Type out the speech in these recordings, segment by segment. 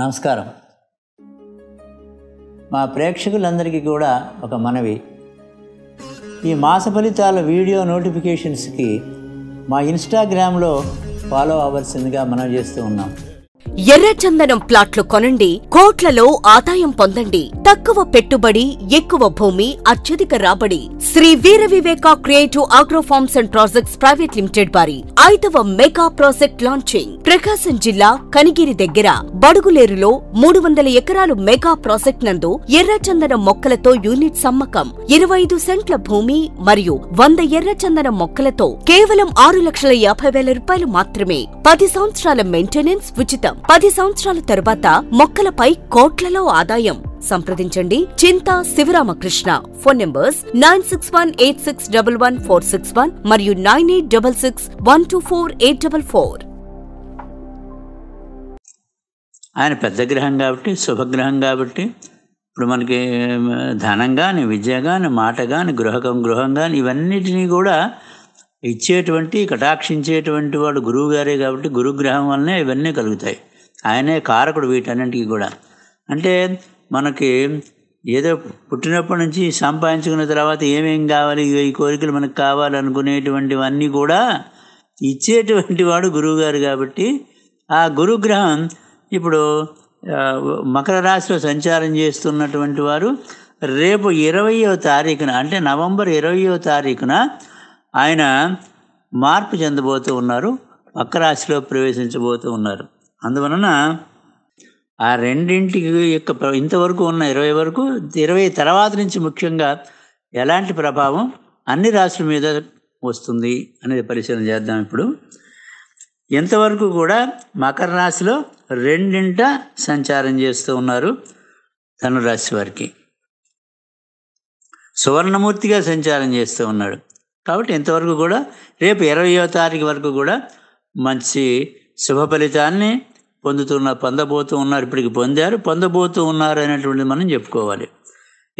నమస్కారం మా ప్రేక్షకులందరికీ కూడా ఒక మనవి ఈ మాస ఫలితాల వీడియో నోటిఫికేషన్స్కి మా ఇన్స్టాగ్రామ్లో ఫాలో అవ్వాల్సిందిగా మనం చేస్తూ ఉన్నాం ఎర్రచందనం ప్లాట్లు కొనండి కోట్లలో ఆదాయం పొందండి తక్కువ పెట్టుబడి ఎక్కువ భూమి అత్యధిక రాబడి Shri Veera Viveka creative agrofarms and projects private limited వారి ఐదవ మెగా ప్రాజెక్ట్ లాంచింగ్ ప్రకాశం జిల్లా కనిగిరి దగ్గర బడుగులేరులో మూడు వందల ఎకరాలు మెగా ప్రాజెక్ట్ నందు ఎర్రచందనం మొక్కలతో యూనిట్ సమ్మకం ఇరవై ఐదు సెంట్ల భూమి మరియు వంద ఎర్రచందనం మొక్కలతో కేవలం ఆరు లక్షల యాభై వేల రూపాయలు మాత్రమే పది సంవత్సరాల మెయింటెనెన్స్ ఉచితం ఆదాయం పది సంవత్సరాల తరువాత మొక్కలపై కోట్లలో ఆదాయం సంప్రదించండి Chinta Sivaramakrishna phone numbers nine six one eight six double one four six one మరియు nine eight double six one two four eight double four ఆయన పెద్ద గ్రహం కాబట్టి శుభగ్రహం కాబట్టి ఇప్పుడు మనకి ధనం కానీ విద్య కానీ మాట కానీ గృహకం గృహం కానీ ఇవన్నిటినీ కూడా ఇచ్చేటువంటి కటాక్షించేటువంటి వాడు గురువు గారే కాబట్టి గురుగ్రహం వల్లనే ఇవన్నీ కలుగుతాయి ఆయనే కారకుడు వీటన్నింటికి కూడా అంటే మనకి ఏదో పుట్టినప్పటి నుంచి సంపాదించుకున్న తర్వాత ఏమేం కావాలి ఈ కోరికలు మనకు కావాలనుకునేటువంటివన్నీ కూడా ఇచ్చేటువంటి వాడు గురువుగారు కాబట్టి ఆ గురుగ్రహం ఇప్పుడు మకర రాశిలో సంచారం చేస్తున్నటువంటి వారు రేపు ఇరవయో తారీఖున అంటే నవంబర్ ఇరవయో తారీఖున ఆయన మార్పు చెందబోతూ ఉన్నారు మకరాశిలో రాశిలో ప్రవేశించబోతూ ఉన్నారు అందువలన ఆ రెండింటికి యొక్క ఇంతవరకు ఉన్న ఇరవై వరకు ఇరవై తర్వాత నుంచి ముఖ్యంగా ఎలాంటి ప్రభావం అన్ని రాశుల మీద వస్తుంది అనేది పరిశీలన చేద్దాం ఇప్పుడు ఇంతవరకు కూడా మకర రాశిలో రెండింట సంచారం చేస్తూ ఉన్నారు ధనురాశి వారికి సువర్ణమూర్తిగా సంచారం చేస్తూ ఉన్నాడు కాబట్టి ఇంతవరకు కూడా రేపు ఇరవయో తారీఖు వరకు కూడా మంచి శుభ ఫలితాన్ని పొందుతున్న పొందబోతూ ఉన్నారు ఇప్పటికి పొందారు పొందబోతూ ఉన్నారు అనేటువంటిది మనం చెప్పుకోవాలి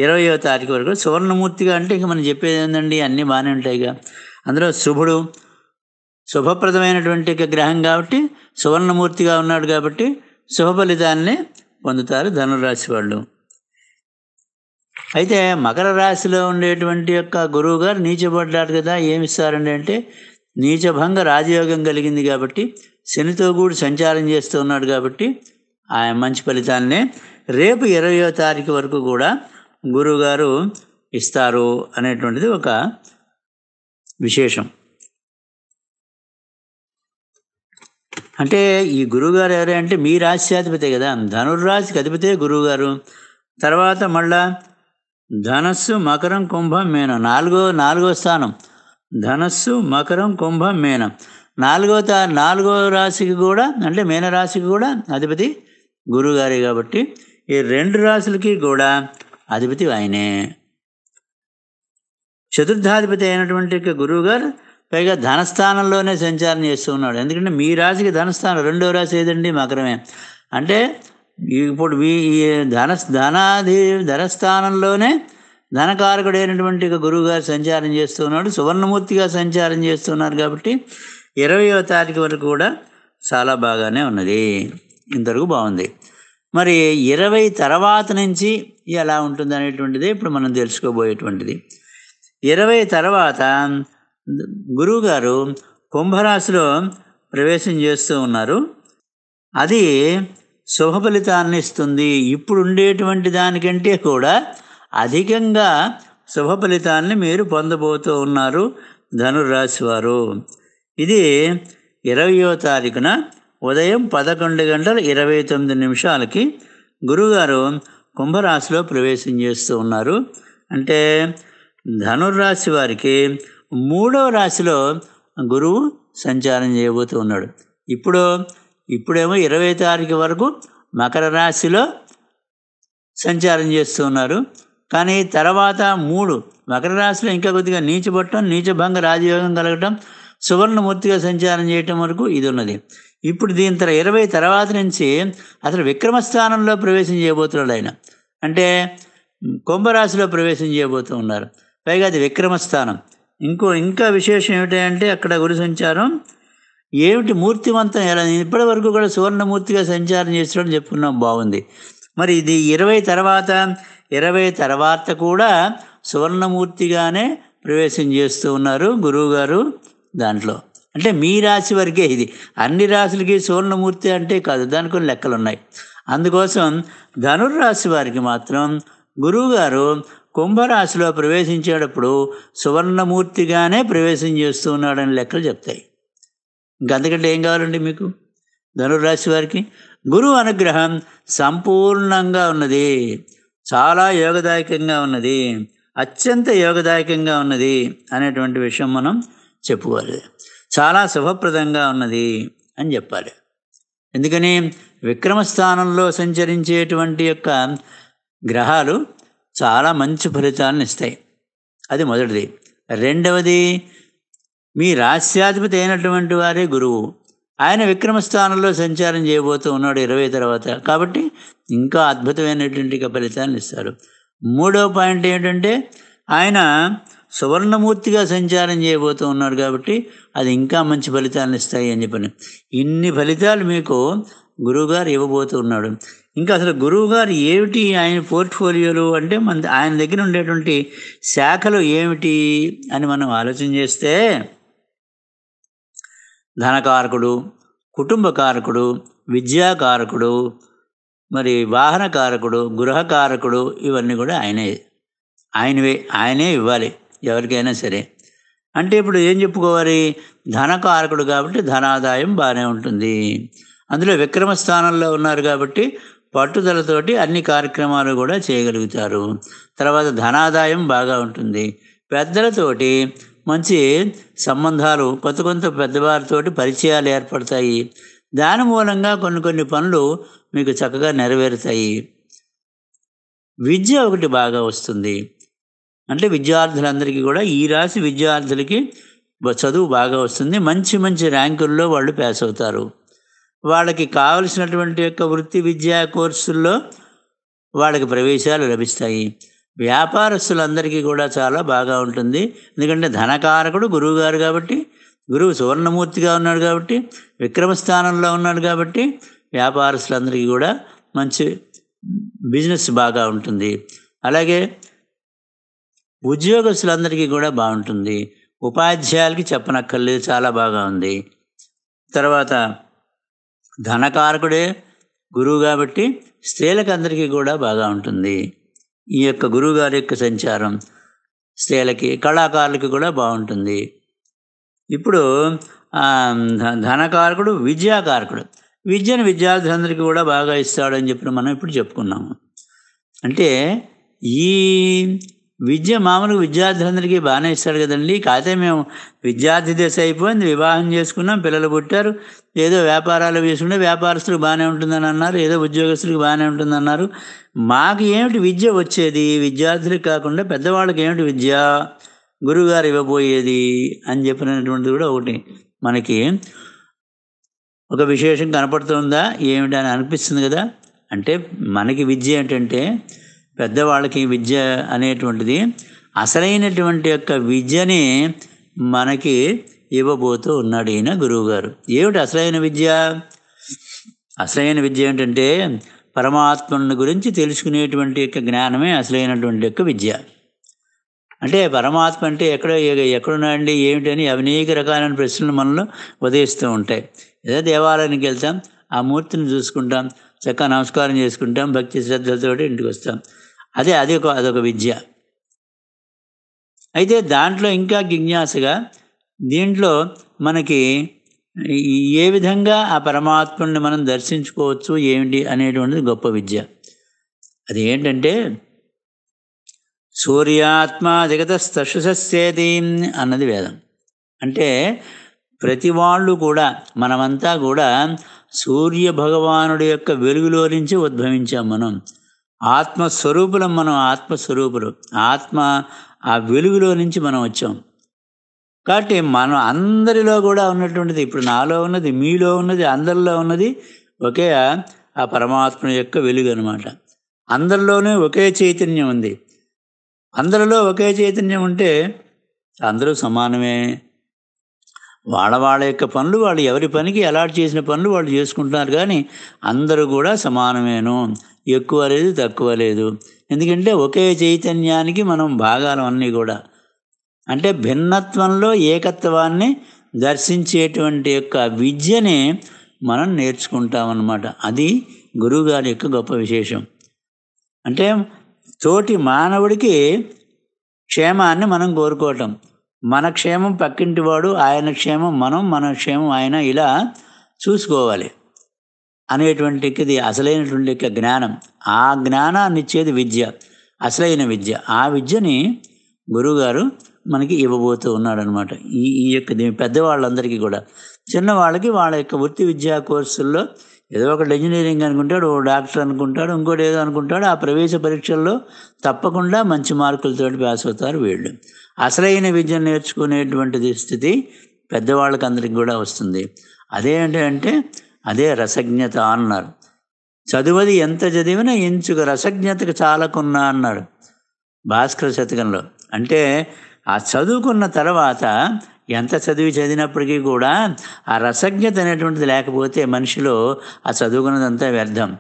ఇరవయో తారీఖు వరకు సువర్ణమూర్తిగా అంటే ఇంక మనం చెప్పేది ఏంటండి అన్నీ బాగానే ఉంటాయిగా అందులో శుభుడు శుభప్రదమైనటువంటి గ్రహం కాబట్టి సువర్ణమూర్తిగా ఉన్నాడు కాబట్టి శుభ ఫలితాన్ని పొందుతారు ధనురాశి వాళ్ళు అయితే మకర రాశిలో ఉండేటువంటి యొక్క గురువు గారు నీచబడ్డాడు కదా ఏమి ఇస్తారండి అంటే నీచభంగ రాజయోగం కలిగింది కాబట్టి శనితో కూడి సంచారం చేస్తూ ఉన్నాడు కాబట్టి ఆయన మంచి ఫలితాన్నే రేపు ఇరవయో తారీఖు వరకు కూడా గురువుగారు ఇస్తారు అనేటువంటిది ఒక విశేషం అంటే ఈ గురువుగారు ఎవరే అంటే మీ అధిపతి కదా ధనుర్రాశికి అధిపతే గురువుగారు తర్వాత మళ్ళా ధనస్సు మకరం కుంభం మీనం నాలుగో నాలుగో స్థానం ధనస్సు మకరం కుంభం మీనం నాలుగో తా నాలుగో రాశికి కూడా అంటే మీనరాశికి కూడా అధిపతి గురుగారి కాబట్టి ఈ రెండు రాశులకి కూడా అధిపతి ఆయనే చతుర్థాధిపతి అయినటువంటి గురువు గారు పైగా ధనస్థానంలోనే సంచారం చేస్తూ ఉన్నాడు ఎందుకంటే మీ రాశికి ధనస్థానం రెండో రాశి ఏదండి మకరమే అంటే ఇప్పుడు ధన ధనాధి ధనస్థానంలోనే ధనకారకుడైనటువంటి గురువు గారు సంచారం చేస్తున్నాడు సువర్ణమూర్తిగా సంచారం చేస్తున్నారు కాబట్టి ఇరవయో తారీఖు వరకు కూడా చాలా బాగానే ఉన్నది ఇంతవరకు బాగుంది మరి ఇరవై తర్వాత నుంచి ఎలా ఉంటుంది అనేటువంటిది ఇప్పుడు మనం తెలుసుకోబోయేటువంటిది ఇరవై తర్వాత గురువుగారు కుంభరాశిలో ప్రవేశం చేస్తూ ఉన్నారు అది శుభ ఫలితాన్ని ఇస్తుంది ఇప్పుడు ఉండేటువంటి దానికంటే కూడా అధికంగా శుభ ఫలితాన్ని మీరు పొందబోతూ ఉన్నారు ధనురాశి వారు ఇది ఇరవయో తారీఖున ఉదయం పదకొండు గంటల ఇరవై తొమ్మిది నిమిషాలకి గురువుగారు కుంభరాశిలో ప్రవేశం చేస్తూ ఉన్నారు అంటే ధనుర్రాశి వారికి మూడవ రాశిలో గురువు సంచారం చేయబోతూ ఉన్నాడు ఇప్పుడు ఇప్పుడేమో ఇరవై తారీఖు వరకు మకర రాశిలో సంచారం చేస్తున్నారు కానీ తర్వాత మూడు మకర రాశిలో ఇంకా కొద్దిగా నీచబట్టడం నీచభంగ రాజయోగం కలగటం సువర్ణమూర్తిగా సంచారం చేయటం వరకు ఇది ఉన్నది ఇప్పుడు దీని తర ఇరవై తర్వాత నుంచి అతను విక్రమస్థానంలో ప్రవేశం చేయబోతున్నాడు ఆయన అంటే కుంభరాశిలో ప్రవేశం చేయబోతూ ఉన్నారు పైగా అది విక్రమస్థానం ఇంకో ఇంకా విశేషం ఏమిటంటే అక్కడ గురి సంచారం ఏమిటి మూర్తివంతం ఎలా ఇప్పటి వరకు కూడా సువర్ణమూర్తిగా సంచారం చేస్తున్నాడు చెప్పుకున్నాం బాగుంది మరి ఇది ఇరవై తర్వాత ఇరవై తర్వాత కూడా సువర్ణమూర్తిగానే ప్రవేశం చేస్తూ ఉన్నారు గురువుగారు దాంట్లో అంటే మీ రాశి వరకే ఇది అన్ని రాశులకి సువర్ణమూర్తి అంటే కాదు దానికి కొన్ని లెక్కలు ఉన్నాయి అందుకోసం ధనుర్రాశి వారికి మాత్రం గురువుగారు కుంభరాశిలో ప్రవేశించేటప్పుడు సువర్ణమూర్తిగానే ప్రవేశం చేస్తూ ఉన్నాడని లెక్కలు చెప్తాయి అంతకంటే ఏం కావాలండి మీకు ధనుర్రాశి వారికి గురువు అనుగ్రహం సంపూర్ణంగా ఉన్నది చాలా యోగదాయకంగా ఉన్నది అత్యంత యోగదాయకంగా ఉన్నది అనేటువంటి విషయం మనం చెప్పుకోవాలి చాలా శుభప్రదంగా ఉన్నది అని చెప్పాలి ఎందుకని విక్రమస్థానంలో సంచరించేటువంటి యొక్క గ్రహాలు చాలా మంచి ఫలితాలను ఇస్తాయి అది మొదటిది రెండవది మీ రాస్యాధిపతి అయినటువంటి వారే గురువు ఆయన విక్రమస్థానంలో సంచారం చేయబోతూ ఉన్నాడు ఇరవై తర్వాత కాబట్టి ఇంకా అద్భుతమైనటువంటి ఫలితాలను ఇస్తారు మూడవ పాయింట్ ఏంటంటే ఆయన సువర్ణమూర్తిగా సంచారం చేయబోతూ ఉన్నారు కాబట్టి అది ఇంకా మంచి ఫలితాలను ఇస్తాయి అని చెప్పని ఇన్ని ఫలితాలు మీకు గురువుగారు ఇవ్వబోతూ ఉన్నాడు ఇంకా అసలు గురువుగారు ఏమిటి ఆయన పోర్ట్ఫోలియోలు అంటే మన ఆయన దగ్గర ఉండేటువంటి శాఖలు ఏమిటి అని మనం ఆలోచన చేస్తే ధనకారకుడు కుటుంబకారకుడు విద్యాకారకుడు మరి వాహనకారకుడు గృహకారకుడు ఇవన్నీ కూడా ఆయనే ఆయనవే ఆయనే ఇవ్వాలి ఎవరికైనా సరే అంటే ఇప్పుడు ఏం చెప్పుకోవాలి ధనకారకుడు కాబట్టి ధనాదాయం బాగానే ఉంటుంది అందులో విక్రమ స్థానంలో ఉన్నారు కాబట్టి పట్టుదలతోటి అన్ని కార్యక్రమాలు కూడా చేయగలుగుతారు తర్వాత ధనాదాయం బాగా ఉంటుంది పెద్దలతోటి మంచి సంబంధాలు కొత్త కొంత పెద్దవారితోటి పరిచయాలు ఏర్పడతాయి దాని మూలంగా కొన్ని కొన్ని పనులు మీకు చక్కగా నెరవేరుతాయి విద్య ఒకటి బాగా వస్తుంది అంటే విద్యార్థులందరికీ కూడా ఈ రాశి విద్యార్థులకి చదువు బాగా వస్తుంది మంచి మంచి ర్యాంకుల్లో వాళ్ళు పాస్ అవుతారు వాళ్ళకి కావలసినటువంటి యొక్క వృత్తి విద్యా కోర్సుల్లో వాళ్ళకి ప్రవేశాలు లభిస్తాయి వ్యాపారస్తులందరికీ కూడా చాలా బాగా ఉంటుంది ఎందుకంటే ధనకారకుడు గురువు గారు కాబట్టి గురువు సువర్ణమూర్తిగా ఉన్నాడు కాబట్టి విక్రమస్థానంలో ఉన్నాడు కాబట్టి వ్యాపారస్తులందరికీ కూడా మంచి బిజినెస్ బాగా ఉంటుంది అలాగే ఉద్యోగస్తులందరికీ కూడా బాగుంటుంది ఉపాధ్యాయులకి చెప్పనక్కర్లేదు చాలా బాగా ఉంది తర్వాత ధనకారకుడే గురువు కాబట్టి స్త్రీలకు అందరికీ కూడా బాగా ఉంటుంది ఈ యొక్క గురువుగారి యొక్క సంచారం స్త్రీలకి కళాకారులకి కూడా బాగుంటుంది ఇప్పుడు ధనకారకుడు విద్యాకారకుడు విద్యను విద్యార్థులందరికీ కూడా బాగా ఇస్తాడని చెప్పిన మనం ఇప్పుడు చెప్పుకున్నాము అంటే ఈ విద్య మామూలు విద్యార్థులందరికీ బాగానే ఇస్తాడు కదండి కాకపోతే మేము విద్యార్థి దశ అయిపోయింది వివాహం చేసుకున్నాం పిల్లలు పుట్టారు ఏదో వ్యాపారాలు వేసుకుంటే వ్యాపారస్తులకు బాగానే ఉంటుందని అన్నారు ఏదో ఉద్యోగస్తులకు బాగానే ఉంటుందన్నారు మాకు ఏమిటి విద్య వచ్చేది విద్యార్థులకు కాకుండా పెద్దవాళ్ళకి ఏమిటి విద్య గురువుగారు ఇవ్వబోయేది అని చెప్పినటువంటిది కూడా ఒకటి మనకి ఒక విశేషం కనపడుతుందా ఏమిటి అని అనిపిస్తుంది కదా అంటే మనకి విద్య ఏంటంటే పెద్దవాళ్ళకి విద్య అనేటువంటిది అసలైనటువంటి యొక్క విద్యని మనకి ఇవ్వబోతూ ఉన్నాడు ఈయన గురువుగారు ఏమిటి అసలైన విద్య అసలైన విద్య ఏంటంటే పరమాత్మను గురించి తెలుసుకునేటువంటి యొక్క జ్ఞానమే అసలైనటువంటి యొక్క విద్య అంటే పరమాత్మ అంటే ఎక్కడ ఎక్కడున్నాయండి ఏమిటని అనేక రకాలైన ప్రశ్నలు మనలో ఉదయిస్తూ ఉంటాయి ఏదో దేవాలయానికి వెళ్తాం ఆ మూర్తిని చూసుకుంటాం చక్కగా నమస్కారం చేసుకుంటాం భక్తి శ్రద్ధలతోటి ఇంటికి వస్తాం అదే అది ఒక అదొక విద్య అయితే దాంట్లో ఇంకా జిజ్ఞాసగా దీంట్లో మనకి ఏ విధంగా ఆ పరమాత్మని మనం దర్శించుకోవచ్చు ఏమిటి అనేటువంటిది గొప్ప విద్య అది ఏంటంటే సూర్యాత్మ జగత స్తశుసేది అన్నది వేదం అంటే ప్రతి వాళ్ళు కూడా మనమంతా కూడా సూర్య భగవానుడి యొక్క వెలుగులో నుంచి ఉద్భవించాం మనం ఆత్మస్వరూపులం మనం ఆత్మస్వరూపులు ఆత్మ ఆ వెలుగులో నుంచి మనం వచ్చాం కాబట్టి మనం అందరిలో కూడా ఉన్నటువంటిది ఇప్పుడు నాలో ఉన్నది మీలో ఉన్నది అందరిలో ఉన్నది ఒకే ఆ పరమాత్మ యొక్క వెలుగు అనమాట అందరిలోనే ఒకే చైతన్యం ఉంది అందరిలో ఒకే చైతన్యం ఉంటే అందరూ సమానమే వాళ్ళ వాళ్ళ యొక్క పనులు వాళ్ళు ఎవరి పనికి అలాట్ చేసిన పనులు వాళ్ళు చేసుకుంటున్నారు కానీ అందరూ కూడా సమానమేను ఎక్కువ లేదు తక్కువ లేదు ఎందుకంటే ఒకే చైతన్యానికి మనం భాగాలు అన్నీ కూడా అంటే భిన్నత్వంలో ఏకత్వాన్ని దర్శించేటువంటి యొక్క విద్యని మనం నేర్చుకుంటామన్నమాట అది గురువుగారి యొక్క గొప్ప విశేషం అంటే తోటి మానవుడికి క్షేమాన్ని మనం కోరుకోవటం మన క్షేమం పక్కింటి వాడు ఆయన క్షేమం మనం మన క్షేమం ఆయన ఇలా చూసుకోవాలి అనేటువంటిది అసలైనటువంటి యొక్క జ్ఞానం ఆ జ్ఞానాన్ని ఇచ్చేది విద్య అసలైన విద్య ఆ విద్యని గురువుగారు మనకి ఇవ్వబోతూ ఉన్నాడు అనమాట ఈ ఈ యొక్క పెద్దవాళ్ళందరికీ కూడా చిన్నవాళ్ళకి వాళ్ళ యొక్క వృత్తి విద్యా కోర్సుల్లో ఏదో ఒకటి ఇంజనీరింగ్ అనుకుంటాడు ఓ డాక్టర్ అనుకుంటాడు ఇంకోటి ఏదో అనుకుంటాడు ఆ ప్రవేశ పరీక్షల్లో తప్పకుండా మంచి మార్కులతో పాస్ అవుతారు వీళ్ళు అసలైన విద్యను నేర్చుకునేటువంటిది స్థితి పెద్దవాళ్ళకి అందరికి కూడా వస్తుంది అదే అంటే అంటే అదే రసజ్ఞత అన్నారు చదువది ఎంత చదివినా ఎంచుకు రసజ్ఞతకు చాలకున్నా అన్నాడు భాస్కర శతకంలో అంటే ఆ చదువుకున్న తర్వాత ఎంత చదివి చదివినప్పటికీ కూడా ఆ రసజ్ఞత అనేటువంటిది లేకపోతే మనిషిలో ఆ చదువుకున్నదంతా వ్యర్థం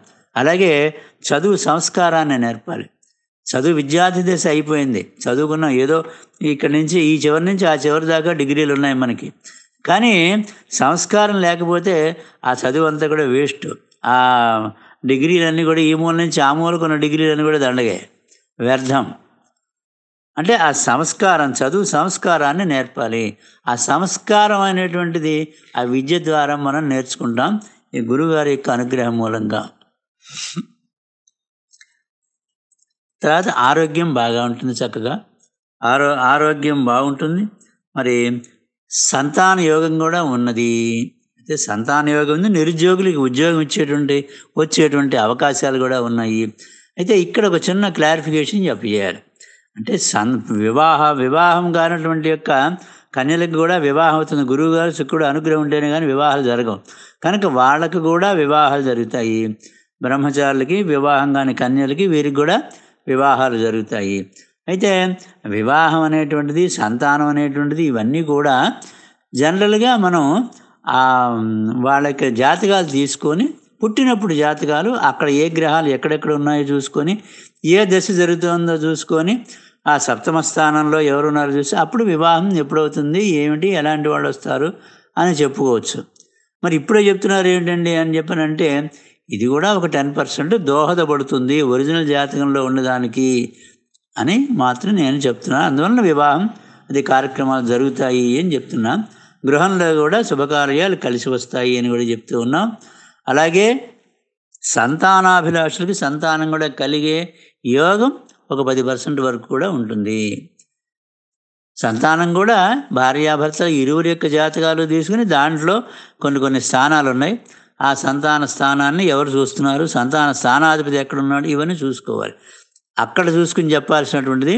అలాగే చదువు సంస్కారాన్ని నేర్పాలి చదువు విద్యార్థి దశ అయిపోయింది చదువుకున్నాం ఏదో ఇక్కడి నుంచి ఈ చివరి నుంచి ఆ చివరి దాకా డిగ్రీలు ఉన్నాయి మనకి కానీ సంస్కారం లేకపోతే ఆ చదువు అంతా కూడా వేస్ట్ ఆ డిగ్రీలన్నీ కూడా ఈ మూల నుంచి ఆ మూలకున్న డిగ్రీలన్నీ కూడా దండగాయి వ్యర్థం అంటే ఆ సంస్కారం చదువు సంస్కారాన్ని నేర్పాలి ఆ సంస్కారం అనేటువంటిది ఆ విద్య ద్వారా మనం నేర్చుకుంటాం ఈ గురుగారి యొక్క అనుగ్రహం మూలంగా తర్వాత ఆరోగ్యం బాగా ఉంటుంది చక్కగా ఆరో ఆరోగ్యం బాగుంటుంది మరి సంతాన యోగం కూడా ఉన్నది అయితే సంతాన యోగం ఉంది నిరుద్యోగులకి ఉద్యోగం ఇచ్చేటువంటి వచ్చేటువంటి అవకాశాలు కూడా ఉన్నాయి అయితే ఇక్కడ ఒక చిన్న క్లారిఫికేషన్ చెప్పేయాలి అంటే సన్ వివాహ వివాహం కానటువంటి యొక్క కన్యలకు కూడా వివాహం అవుతుంది గురువు గారు శుక్రుడు అనుగ్రహం ఉంటేనే కానీ వివాహాలు జరగవు కనుక వాళ్ళకు కూడా వివాహాలు జరుగుతాయి బ్రహ్మచారులకి వివాహం కాని కన్యలకి వీరికి కూడా వివాహాలు జరుగుతాయి అయితే వివాహం అనేటువంటిది సంతానం అనేటువంటిది ఇవన్నీ కూడా జనరల్గా మనం వాళ్ళకి జాతకాలు తీసుకొని పుట్టినప్పుడు జాతకాలు అక్కడ ఏ గ్రహాలు ఎక్కడెక్కడ ఉన్నాయో చూసుకొని ఏ దశ జరుగుతుందో చూసుకొని ఆ సప్తమ స్థానంలో ఎవరున్నారో చూసి అప్పుడు వివాహం ఎప్పుడవుతుంది ఏమిటి ఎలాంటి వాళ్ళు వస్తారు అని చెప్పుకోవచ్చు మరి ఇప్పుడే చెప్తున్నారు ఏంటండి అని చెప్పనంటే ఇది కూడా ఒక టెన్ పర్సెంట్ దోహదపడుతుంది ఒరిజినల్ జాతకంలో ఉండడానికి అని మాత్రం నేను చెప్తున్నాను అందువలన వివాహం అది కార్యక్రమాలు జరుగుతాయి అని చెప్తున్నా గృహంలో కూడా శుభకార్యాలు కలిసి వస్తాయి అని కూడా చెప్తూ ఉన్నాం అలాగే సంతానాభిలాషులకి సంతానం కూడా కలిగే యోగం ఒక పది పర్సెంట్ వరకు కూడా ఉంటుంది సంతానం కూడా భార్యాభర్తల ఇరువురి యొక్క జాతకాలు తీసుకుని దాంట్లో కొన్ని కొన్ని స్థానాలు ఉన్నాయి ఆ సంతాన స్థానాన్ని ఎవరు చూస్తున్నారు సంతాన స్థానాధిపతి ఎక్కడున్నాడు ఇవన్నీ చూసుకోవాలి అక్కడ చూసుకుని చెప్పాల్సినటువంటిది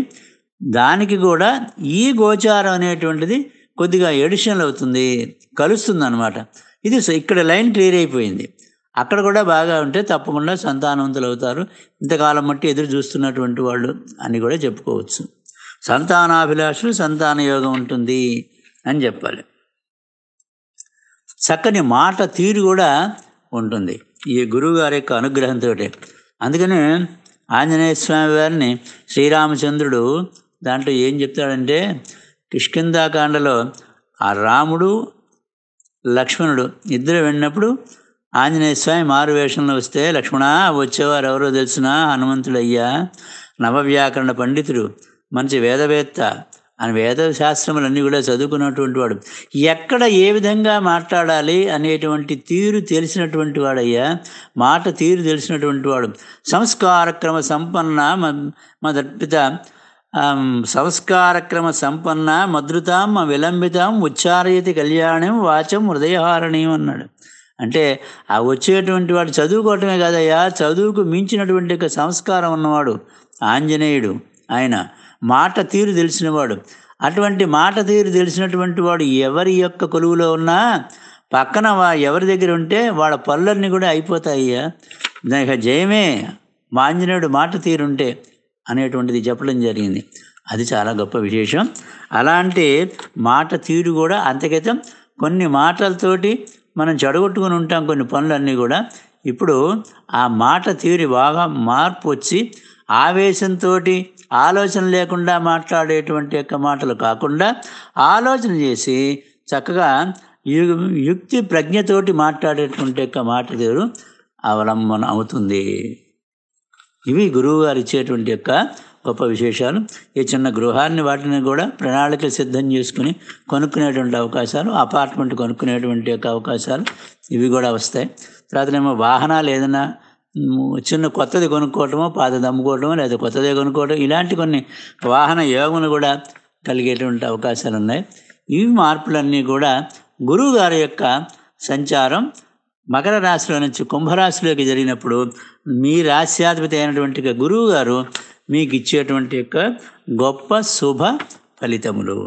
దానికి కూడా ఈ గోచారం అనేటువంటిది కొద్దిగా ఎడిషనల్ అవుతుంది కలుస్తుంది అనమాట ఇది ఇక్కడ లైన్ క్లియర్ అయిపోయింది అక్కడ కూడా బాగా ఉంటే తప్పకుండా సంతానవంతులు అవుతారు ఇంతకాలం మట్టి ఎదురు చూస్తున్నటువంటి వాళ్ళు అని కూడా చెప్పుకోవచ్చు సంతానాభిలాషులు సంతాన యోగం ఉంటుంది అని చెప్పాలి చక్కని మాట తీరు కూడా ఉంటుంది ఈ గురువు గారి యొక్క అనుగ్రహంతో అందుకని ఆంజనేయ స్వామి వారిని శ్రీరామచంద్రుడు దాంట్లో ఏం చెప్తాడంటే కిష్కిందాకాండలో ఆ రాముడు లక్ష్మణుడు ఇద్దరు వెళ్ళినప్పుడు ఆంజనేయ స్వామి మారు వేషంలో వస్తే లక్ష్మణ వచ్చేవారు ఎవరో తెలిసిన హనుమంతుడయ్యా నవవ్యాకరణ పండితుడు మంచి వేదవేత్త అని వేద శాస్త్రములన్నీ కూడా చదువుకున్నటువంటి వాడు ఎక్కడ ఏ విధంగా మాట్లాడాలి అనేటువంటి తీరు తెలిసినటువంటి వాడయ్యా మాట తీరు తెలిసినటువంటి వాడు సంస్కారక్రమ సంపన్న మదర్పిత సంస్కారక్రమ సంపన్న మధృతాం విలంబితాం ఉచ్చారయతి కళ్యాణం వాచం హృదయహారణీయం అన్నాడు అంటే ఆ వచ్చేటువంటి వాడు చదువుకోవటమే కాదయ్యా చదువుకు మించినటువంటి ఒక సంస్కారం ఉన్నవాడు ఆంజనేయుడు ఆయన మాట తీరు తెలిసినవాడు అటువంటి మాట తీరు తెలిసినటువంటి వాడు ఎవరి యొక్క కొలువులో ఉన్నా పక్కన వా ఎవరి దగ్గర ఉంటే వాళ్ళ పనులన్నీ కూడా అయిపోతాయ్యా దానికి జయమే మాంజనేయుడు మాట తీరుంటే అనేటువంటిది చెప్పడం జరిగింది అది చాలా గొప్ప విశేషం అలాంటి మాట తీరు కూడా అంతకైతే కొన్ని మాటలతోటి మనం చెడగొట్టుకుని ఉంటాం కొన్ని పనులన్నీ కూడా ఇప్పుడు ఆ మాట తీరి బాగా మార్పు వచ్చి ఆవేశంతో ఆలోచన లేకుండా మాట్లాడేటువంటి యొక్క మాటలు కాకుండా ఆలోచన చేసి చక్కగా యుక్తి ప్రజ్ఞతోటి మాట్లాడేటువంటి యొక్క మాట తీరు అవలంబన అవుతుంది ఇవి గురువుగారు ఇచ్చేటువంటి యొక్క గొప్ప విశేషాలు ఈ చిన్న గృహాన్ని వాటిని కూడా ప్రణాళికలు సిద్ధం చేసుకుని కొనుక్కునేటువంటి అవకాశాలు అపార్ట్మెంట్ కొనుక్కునేటువంటి యొక్క అవకాశాలు ఇవి కూడా వస్తాయి తర్వాత ఏమో వాహనాలు ఏదైనా చిన్న కొత్తది కొనుక్కోవటమో పాత దమ్ముకోవటమో లేదా కొత్తది కొనుక్కోవటం ఇలాంటి కొన్ని వాహన యోగములు కూడా కలిగేటువంటి అవకాశాలు ఉన్నాయి ఈ మార్పులన్నీ కూడా గురువు గారి యొక్క సంచారం మకర రాశిలో నుంచి కుంభరాశిలోకి జరిగినప్పుడు మీ రాశ్యాధిపతి అయినటువంటి గురువు గారు మీకు ఇచ్చేటువంటి యొక్క గొప్ప శుభ ఫలితములు